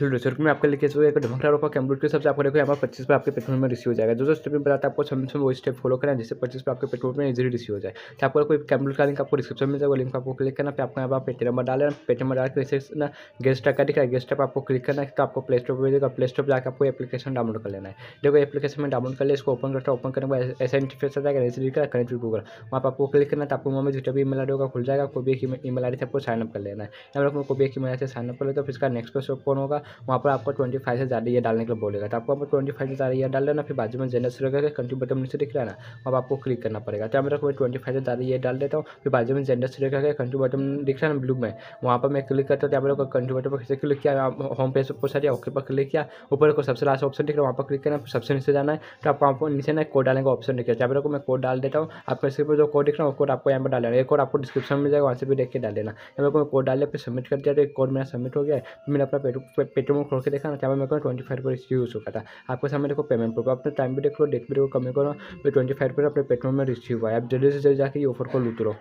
फिर दूसरे में आपके लिए एक ढमकदार ऑफर कैम्ब्रूड के सबसे आपको देखो यहाँ पर पच्चीस पर आपके पेट्रोल में रिसीव हो जाएगा जो जो स्टेप में बताया आपको समय समय वो स्टेप फॉलो करें जिससे पच्चीस पर आपके पेट्रोल में इजीली रिसीव हो जाए तो आपको कोई कैम्ब्रूड का लिंक आपको डिस्क्रिप्शन में जाएगा लिंक आपको क्लिक करना फिर आपको यहाँ पर पेटी नंबर डाले पेटी नंबर डाल के गेस्ट का दिखा गेस्ट टैप आपको क्लिक करना है तो आपको प्ले स्टोर पर देगा प्ले स्टोर पर जाकर आपको एप्लीकेशन डाउनलोड कर लेना है देखो एप्लीकेशन में डाउनलोड कर ले इसको ओपन करता है ओपन करने के बाद ऐसा इंटरफेस आ जाएगा ऐसे का कनेक्ट गूगल वहाँ पर आपको क्लिक करना है तो आपको वहाँ में जितना भी ईमेल आई होगा खुल जाएगा कोई भी एक ई मेल आई से आपको साइनअप कर लेना है यहाँ पर कोई भी एक ई मेल आई साइनअप कर लेते फिर इसका नेक्स्ट क्वेश्चन ओपन होगा वहाँ पर आपको ट्वेंटी फाइव से ज़्यादा ईयर डालने के लिए बोलेगा तो आपको आप ट्वेंटी फाइव से ज़्यादा ईयर डाल लेना फिर बाजू में जेनर से लगेगा कंट्री बटन नीचे दिख रहा है ना वहाँ आपको क्लिक करना पड़ेगा तो मेरे को ट्वेंटी फाइव से ज़्यादा ये डाल देता हूँ फिर बाजू में जेंडर से गया कंट्री बटन दिख रहा है ना ब्लू में वहाँ पर मैं क्लिक करता हूँ तो मेरे कंट्री बटन पर कैसे क्लिक किया होम पेज पर सारी ओके पर क्लिक किया ऊपर को सबसे लास्ट ऑप्शन दिख रहा है वहाँ पर क्लिक करना सबसे नीचे जाना है तो आपको आपको नीचे ना कोड डालने का ऑप्शन दिख रहा है मेरे को मैं कोड डाल देता हूँ आपको इसके पर जो कोड दिख रहा है वो कोड आपको यहाँ पर डाल देना कोड आपको डिस्क्रिप्शन में जाएगा वहाँ से भी देख के डाल देना मेरे को कोड डाल दिया फिर सबमिट कर दिया तो एक कोड मेरा सबमिट हो गया है मेरा अपना में खोल के देखा ना क्या मैं ट्वेंटी फाइव रुपीज़ यूज़ होगा था आपके सामने देखो पेमेंट प्रूफ अपने टाइम भी देख लो डेट भी देखो कमी करो ट्वेंटी फाइव पर अपने पेटीएम में रिसीव हुआ है आप जल्दी से जल्दी जाकर ये ऑफर को लूट लो